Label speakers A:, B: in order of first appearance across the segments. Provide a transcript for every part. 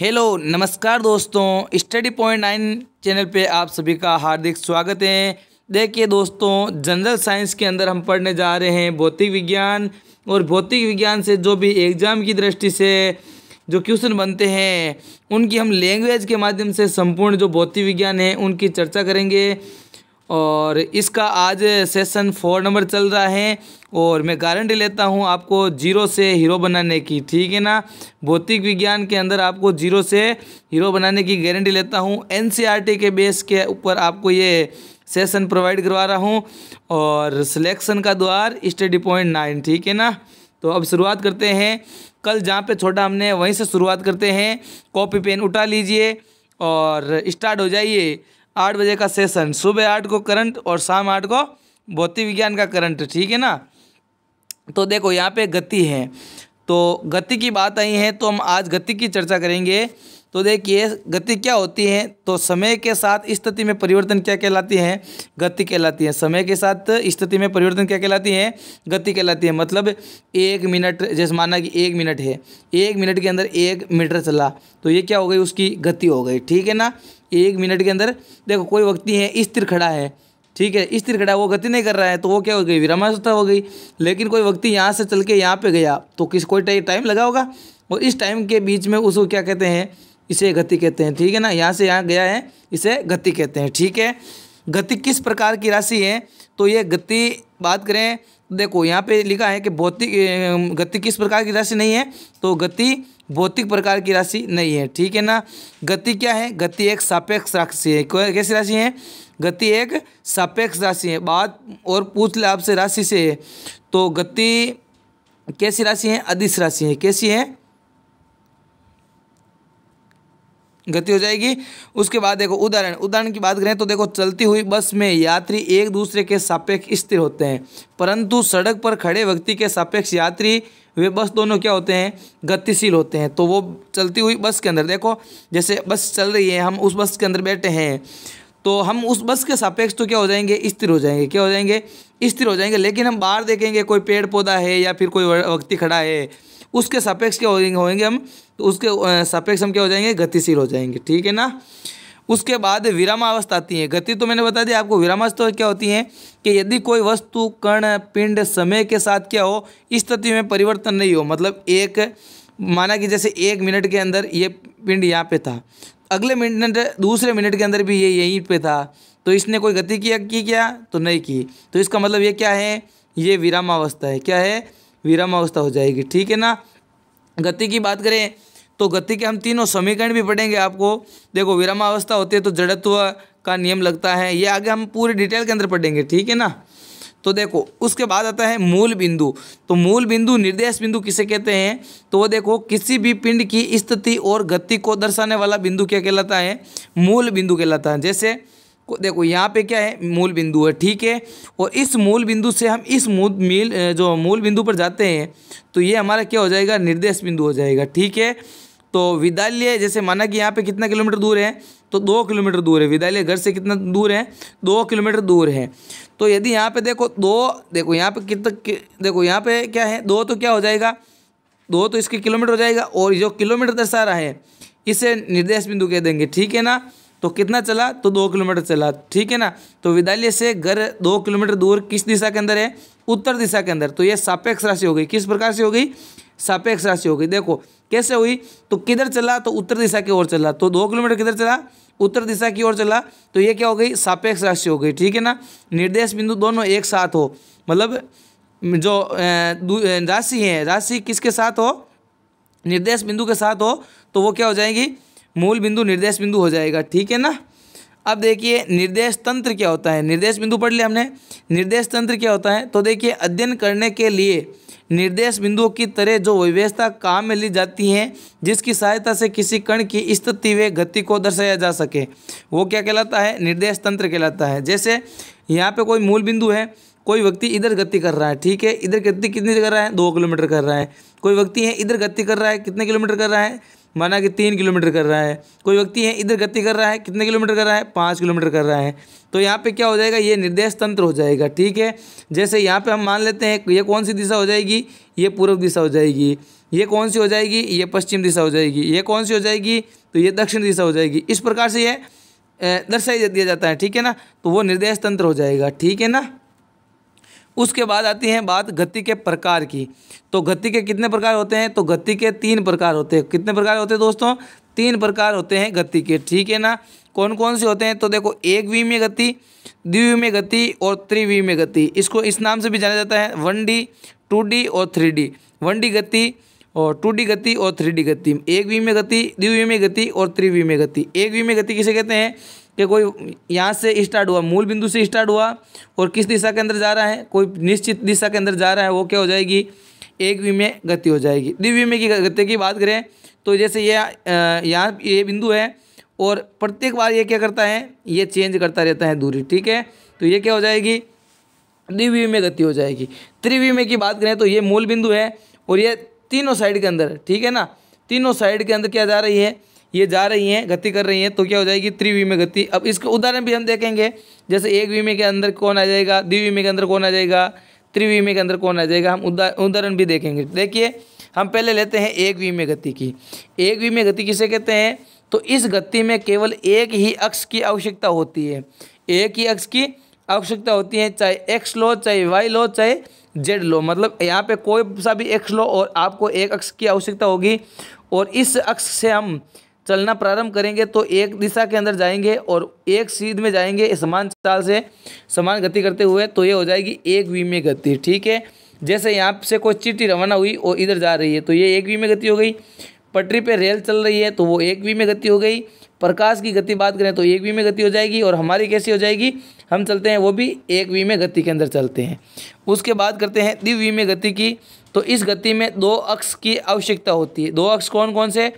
A: hello नमस्कार दोस्तों study point nine channel पे आप सभी का हार्दिक स्वागत है देखिए दोस्तों जनरल साइंस के अंदर हम पढ़ने जा रहे हैं भौतिक विज्ञान और भौतिक विज्ञान से जो भी एग्ज़ाम की दृष्टि से जो क्वेश्चन बनते हैं उनकी हम लैंग्वेज के माध्यम से संपूर्ण जो भौतिक विज्ञान है उनकी चर्चा करेंगे और इसका आज सेशन फोर नंबर चल रहा है और मैं गारंटी लेता हूँ आपको जीरो से हीरो बनाने की ठीक है ना भौतिक विज्ञान के अंदर आपको जीरो से हीरो बनाने की गारंटी लेता हूँ एन e के बेस के ऊपर आपको ये सेशन प्रोवाइड करवा रहा हूँ और सिलेक्शन का द्वार स्टडी पॉइंट नाइन ठीक है ना तो अब शुरुआत करते हैं कल जहाँ पे छोटा हमने वहीं से शुरुआत करते हैं कॉपी पेन उठा लीजिए और स्टार्ट हो जाइए आठ बजे का सेशन सुबह आठ को करंट और शाम आठ को भौतिक विज्ञान का करंट ठीक है ना तो देखो यहाँ पे गति है तो गति की बात आई है तो हम आज गति की चर्चा करेंगे तो देखिए गति क्या होती है तो समय के साथ स्थिति में परिवर्तन क्या कहलाती है गति कहलाती है समय के साथ स्थिति में परिवर्तन क्या कहलाती है गति कहलाती है मतलब एक मिनट जैसे माना कि एक मिनट है एक मिनट के अंदर एक मीटर चला तो ये क्या हो गई उसकी गति हो गई ठीक है ना एक मिनट के अंदर देखो कोई व्यक्ति है स्थिर खड़ा है ठीक है स्थिर खड़ा वो गति नहीं कर रहा है तो वो क्या हो गई विरामावस्था हो गई लेकिन कोई व्यक्ति यहाँ से चल के यहाँ पे गया तो किस कोई टाइम लगा होगा और इस टाइम के बीच में उसको क्या कहते हैं इसे गति कहते हैं ठीक है ना यहाँ से यहाँ गया है इसे गति कहते हैं ठीक है गति किस प्रकार की राशि है तो ये गति बात करें देखो यहाँ पे लिखा है कि भौतिक गति किस प्रकार की राशि नहीं है तो गति भौतिक प्रकार की राशि नहीं है ठीक है ना गति क्या है गति एक सापेक्ष राशि है कैसी राशि है गति एक सापेक्ष राशि है बात और पूछ ले आपसे राशि से तो गति कैसी राशि है अधिस राशि है कैसी है गति हो जाएगी उसके बाद देखो उदाहरण उदाहरण की बात करें तो देखो चलती हुई बस में यात्री एक दूसरे के सापेक्ष स्थिर होते हैं परंतु सड़क पर खड़े व्यक्ति के सापेक्ष यात्री वे बस दोनों क्या होते हैं गतिशील होते हैं तो वो चलती हुई बस के अंदर देखो जैसे बस चल रही है हम उस बस के अंदर बैठे हैं तो हम उस बस के सापेक्ष तो क्या हो जाएंगे स्थिर हो जाएंगे क्या हो जाएंगे स्थिर हो जाएंगे लेकिन हम बाहर देखेंगे कोई पेड़ पौधा है या फिर कोई व्यक्ति खड़ा है उसके सापेक्ष क्या होंगे हम तो उसके सापेक्ष हम क्या हो जाएंगे गतिशील हो जाएंगे ठीक है ना उसके बाद विरामावस्था आती है गति तो मैंने बता दी आपको विरामावस्था क्या होती है कि यदि कोई वस्तु कण पिंड समय के साथ क्या हो इस स्थिति में परिवर्तन नहीं हो मतलब एक माना कि जैसे एक मिनट के अंदर ये पिंड यहाँ पे था अगले मिनट दूसरे मिनट के अंदर भी ये यहीं पे था तो इसने कोई गति किया की क्या तो नहीं की तो इसका मतलब ये क्या है ये विरामावस्था है क्या है विरामावस्था हो जाएगी ठीक है ना गति की बात करें तो गति के हम तीनों समीकरण भी पढ़ेंगे आपको देखो विरामावस्था होती है तो जड़त्व का नियम लगता है ये आगे हम पूरे डिटेल के अंदर पढ़ेंगे ठीक है ना तो देखो उसके बाद आता है मूल बिंदु तो मूल बिंदु निर्देश बिंदु किसे कहते हैं तो वो देखो किसी भी पिंड की स्थिति और गति को दर्शाने वाला बिंदु क्या कहलाता है मूल बिंदु कहलाता है जैसे देखो यहाँ पे क्या है मूल बिंदु है ठीक है और इस मूल बिंदु से हम इस मूल मील जो मूल बिंदु पर जाते हैं तो ये हमारा क्या हो जाएगा निर्देश बिंदु हो जाएगा ठीक है तो विद्यालय जैसे माना कि यहाँ पे कितना किलोमीटर दूर है तो दो किलोमीटर दूर है विद्यालय घर से कितना दूर है दो किलोमीटर दूर है तो यदि यहाँ पे देखो दो देखो यहाँ पे कितना देखो यहाँ पे क्या है दो तो क्या हो जाएगा दो तो इसके किलोमीटर हो जाएगा और जो किलोमीटर दर्शा रहा है इसे निर्देश बिंदु कह देंगे ठीक है ना तो कितना चला तो दो किलोमीटर चला ठीक है ना तो विद्यालय से घर दो किलोमीटर दूर किस दिशा के अंदर है उत्तर दिशा के अंदर तो ये सापेक्ष राशि हो गई किस प्रकार से हो गई सापेक्ष राशि हो गई देखो कैसे हुई तो किधर चला तो उत्तर दिशा की ओर चला तो दो किलोमीटर किधर चला उत्तर दिशा की ओर चला तो ये क्या हो गई सापेक्ष राशि हो गई ठीक है ना निर्देश बिंदु दोनों एक साथ हो मतलब जो राशि है राशि किसके साथ हो निर्देश बिंदु के साथ हो तो वो क्या हो जाएगी मूल बिंदु निर्देश बिंदु हो जाएगा ठीक है ना अब देखिए निर्देश तंत्र क्या होता है निर्देश बिंदु पढ़ लिया हमने निर्देश तंत्र क्या होता है तो देखिए अध्ययन करने के लिए निर्देश बिंदुओं की तरह जो व्यवस्था काम में ली जाती है जिसकी सहायता से किसी कण की स्थिति व गति को दर्शाया जा सके वो क्या कहलाता है निर्देश तंत्र कहलाता है जैसे यहाँ पे कोई मूल बिंदु है कोई व्यक्ति इधर गति कर रहा है ठीक है इधर गति कितनी कर रहा है दो किलोमीटर कर रहा है कोई व्यक्ति है इधर गति कर रहा है कितने किलोमीटर कर रहा है माना कि तीन किलोमीटर कर रहा है कोई व्यक्ति है इधर गति कर रहा है कितने किलोमीटर कर रहा है पाँच किलोमीटर कर रहा है तो यहाँ पे क्या हो जाएगा ये निर्देश तंत्र हो जाएगा ठीक है जैसे यहाँ पे हम मान लेते हैं ये कौन सी दिशा हो जाएगी ये पूर्व दिशा हो जाएगी ये कौन सी हो जाएगी ये पश्चिम दिशा हो जाएगी ये कौन सी हो जाएगी तो ये दक्षिण दिशा हो जाएगी इस प्रकार से ये दर्शाई दिया जाता है ठीक है ना तो वो निर्देश तंत्र हो जाएगा ठीक है ना उसके बाद आती है बात गति के प्रकार की तो गति के कितने प्रकार होते हैं तो गति के तीन प्रकार होते हैं कितने प्रकार होते हैं दोस्तों तीन प्रकार होते हैं गति के ठीक है ना कौन कौन से होते हैं तो देखो एक वी में गति में गति और में गति इसको इस नाम से भी जाना जाता है वन डी टू डी और थ्री डी वन डी गति और टू डी गति और थ्री डी गति एक वी में गति में गति और त्रिवी में गति एक वी में गति किसे कहते हैं कि कोई यहाँ से स्टार्ट हुआ मूल बिंदु से स्टार्ट हुआ और किस दिशा के अंदर जा रहा है कोई निश्चित दिशा के अंदर जा रहा है वो क्या हो जाएगी एक विमय गति हो जाएगी द्विविमय की गति की बात करें तो जैसे यह यहाँ ये बिंदु है और प्रत्येक बार ये क्या करता है ये चेंज करता रहता है दूरी ठीक है तो ये क्या हो जाएगी द्विविमय गति हो जाएगी त्रिविमय की बात करें तो ये मूल बिंदु है और ये तीनों साइड के अंदर ठीक है ना तीनों साइड के अंदर क्या जा रही है ये जा रही हैं गति कर रही हैं तो क्या हो जाएगी में गति अब इसके उदाहरण भी हम देखेंगे जैसे एक वीमे के अंदर कौन आ जाएगा द्विवीमे के अंदर कौन आ जाएगा त्रिवीमे के अंदर कौन आ जाएगा हम उदाहरण भी देखेंगे देखिए हम पहले लेते हैं एक विमे गति की एक विमे गति किसे कहते हैं तो इस गति में केवल एक ही अक्ष की आवश्यकता होती है एक ही अक्ष की आवश्यकता होती है चाहे एक्स लो चाहे वाई लो चाहे जेड लो मतलब यहाँ पे कोई सा भी एक्स लो और आपको एक अक्ष की आवश्यकता होगी और इस अक्ष से हम चलना प्रारंभ करेंगे तो एक दिशा के अंदर जाएंगे और एक सीध में जाएंगे समान चाल से समान गति करते हुए तो ये हो जाएगी एक में गति ठीक है जैसे यहाँ से कोई चिट्ठी रवाना हुई और इधर जा रही है तो ये एक में गति हो गई पटरी पे रेल चल रही है तो वो एक वी में गति हो गई प्रकाश की गति बात करें तो एक वी में गति हो जाएगी और हमारी कैसी हो जाएगी हम चलते हैं वो भी एक वी में गति के अंदर चलते हैं उसके बाद करते हैं दिव्य में गति की तो इस गति में दो अक्ष की आवश्यकता होती है दो अक्ष कौन कौन से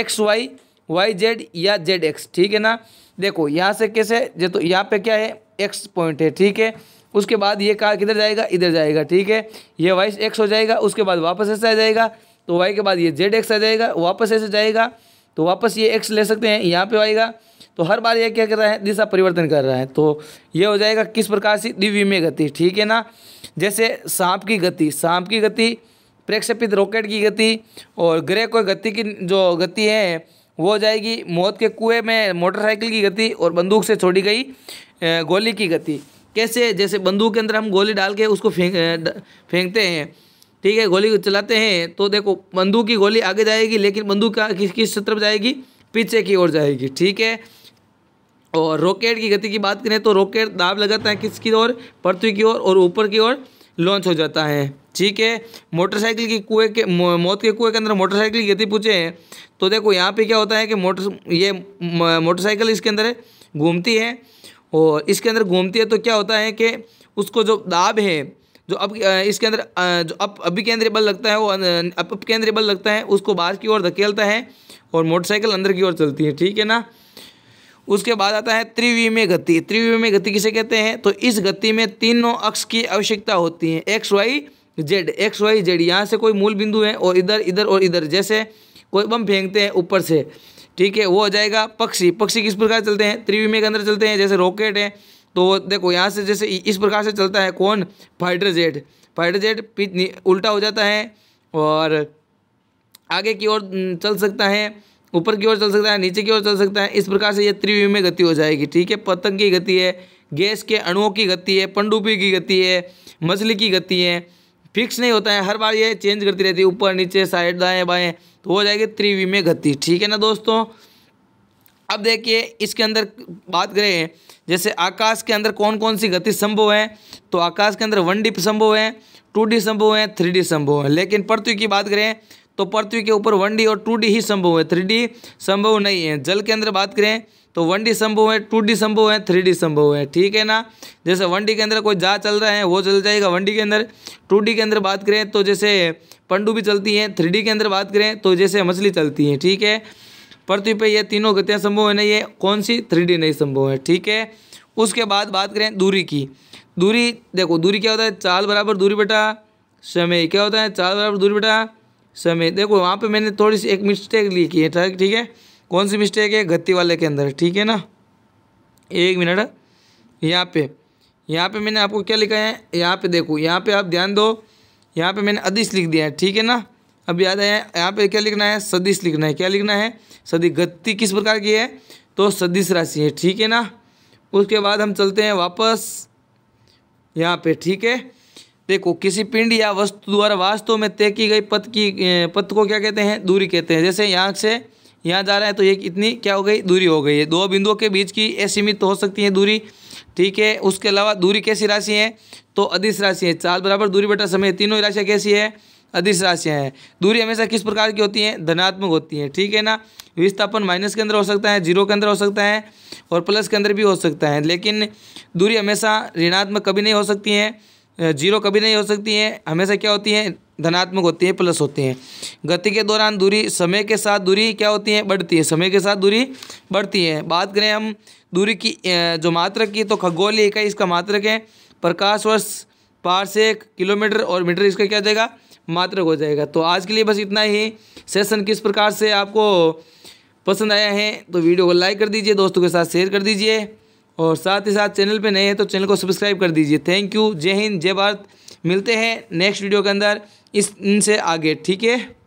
A: एक्स वाई वाई जेड या जेड एक्स ठीक है ना देखो यहाँ से कैसे ये तो यहाँ पे क्या है एक्स पॉइंट है ठीक है उसके बाद ये कार किधर जाएगा इधर जाएगा ठीक है ये वाई एक्स हो जाएगा उसके बाद वापस ऐसा आ जाएगा तो वाई के बाद ये जेड एक्स आ जाएगा वापस ऐसे जाएगा तो वापस ये एक्स ले सकते हैं यहाँ पर आएगा तो हर बार ये क्या कर रहा है दिशा परिवर्तन कर रहा है तो ये हो जाएगा किस प्रकार से दिव्य में गति ठीक है ना जैसे सांप की गति सांप की गति प्रेक्षपित रॉकेट की गति और ग्रह को गति की जो गति है वो जाएगी मौत के कुएं में मोटरसाइकिल की गति और बंदूक से छोड़ी गई गोली की गति कैसे जैसे बंदूक के अंदर हम गोली डाल के उसको फेंक फेंकते हैं ठीक है गोली चलाते हैं तो देखो बंदूक की गोली आगे जाएगी लेकिन बंदूक का किस किस तरफ जाएगी पीछे की ओर जाएगी ठीक है और रॉकेट की गति की बात करें तो रॉकेट दाब लगाता है किसकी ओर पृथ्वी की ओर और ऊपर की ओर लॉन्च हो जाता है ठीक है मोटरसाइकिल की कुएं के मौत के कुएं के अंदर मोटरसाइकिल की गति पूछे तो देखो यहाँ पे क्या होता है कि मोटर ये मोटरसाइकिल इसके अंदर घूमती है और इसके अंदर घूमती है तो क्या होता है कि उसको जो दाब है जो अब इसके अंदर जो अभी केंद्रीय बल लगता है वो अप केंद्रीय बल लगता है उसको बाहर की ओर धकेलता है और मोटरसाइकिल अंदर की ओर चलती है ठीक है ना उसके बाद आता है त्रिवीमय गति त्रिविमय गति किसे कहते हैं तो इस गति में तीनों अक्ष की आवश्यकता होती है X Y Z X Y Z यहाँ से कोई मूल बिंदु है और इधर इधर और इधर जैसे कोई बम फेंकते हैं ऊपर से ठीक है वो हो जाएगा पक्षी पक्षी किस प्रकार चलते हैं त्रिविमय के अंदर चलते हैं जैसे रॉकेट है तो देखो यहाँ से जैसे इस प्रकार से चलता है कौन फाइटर जेट फाइटर जेट उल्टा हो जाता है और आगे की ओर चल सकता है ऊपर की ओर चल सकता है नीचे की ओर चल सकता है इस प्रकार से यह त्रिविमय गति हो जाएगी ठीक है पतंग की गति है गैस के अणुओं की गति है पंडुपी की गति है मछली की गति है फिक्स नहीं होता है हर बार ये चेंज करती रहती है ऊपर नीचे साइड दाएँ बाएँ तो हो जाएगी में गति ठीक है ना दोस्तों अब देखिए इसके अंदर बात करें जैसे आकाश के अंदर कौन कौन सी गति संभव है तो आकाश के अंदर वन डी संभव है टू डी संभव है थ्री डी संभव है लेकिन पृथ्वी की बात करें तो पृथ्वी के ऊपर वन डी और टू डी ही संभव है थ्री डी संभव नहीं है जल के अंदर बात करें तो वन डी संभव है टू डी संभव है थ्री डी संभव है ठीक है ना जैसे वन डी के अंदर कोई जा चल रहा है वो चल जाएगा वन डी के अंदर टू डी के अंदर बात करें तो जैसे पंडू भी चलती है थ्री डी के अंदर बात करें तो जैसे मछली चलती है ठीक है पृथ्वी पर ये तीनों गतियाँ संभव है नहीं है कौन सी थ्री डी नहीं संभव है ठीक है उसके बाद बात करें दूरी की दूरी देखो दूरी क्या होता है चाल बराबर दूरी बेटा समय क्या होता है चाल बराबर दूरी बेटा समय देखो वहाँ पे मैंने थोड़ी सी एक मिस्टेक ली की है ठीक है कौन सी मिस्टेक है गति वाले के अंदर ठीक है ना एक मिनट यहाँ पे यहाँ पे मैंने आपको क्या लिखा है यहाँ पे देखो यहाँ पे आप ध्यान दो यहाँ पे मैंने अदिश लिख दिया है ठीक है ना अब याद आया यहाँ पे क्या लिखना है सदिश लिखना है क्या लिखना है सदी गति किस प्रकार की है तो सदिश राशि है ठीक है ना उसके बाद हम चलते हैं वापस यहाँ पे ठीक है देखो किसी पिंड या वस्तु द्वारा वास्तव में तय की गई पथ की पथ को क्या कहते हैं दूरी कहते हैं जैसे यहाँ से यहाँ जा रहा है तो ये इतनी क्या हो गई दूरी हो गई है दो बिंदुओं के बीच की असीमित तो हो सकती है दूरी ठीक है उसके अलावा दूरी कैसी राशि है तो अधिस राशि है चाल बराबर दूरी बटा समय तीनों राशियाँ कैसी है अधिस राशियाँ हैं दूरी हमेशा किस प्रकार की होती हैं धनात्मक होती हैं ठीक है ना विस्थापन माइनस के अंदर हो सकता है जीरो के अंदर हो सकता है और प्लस के अंदर भी हो सकता है लेकिन दूरी हमेशा ऋणात्मक कभी नहीं हो सकती है जीरो कभी नहीं हो सकती है हमेशा क्या होती है धनात्मक होती है प्लस होती हैं गति के दौरान दूरी समय के साथ दूरी क्या होती है बढ़ती है समय के साथ दूरी बढ़ती है बात करें हम दूरी की जो मात्रक की तो खगोलीय इकाई इसका मात्रक है प्रकाश वर्ष पार एक किलोमीटर और मीटर इसका क्या हो जाएगा मात्रक हो जाएगा तो आज के लिए बस इतना ही सेशन किस प्रकार से आपको पसंद आया है तो वीडियो को लाइक कर दीजिए दोस्तों के साथ शेयर कर दीजिए और साथ ही साथ चैनल पे नए हैं तो चैनल को सब्सक्राइब कर दीजिए थैंक यू जय हिंद जय भारत मिलते हैं नेक्स्ट वीडियो के अंदर इस इनसे आगे ठीक है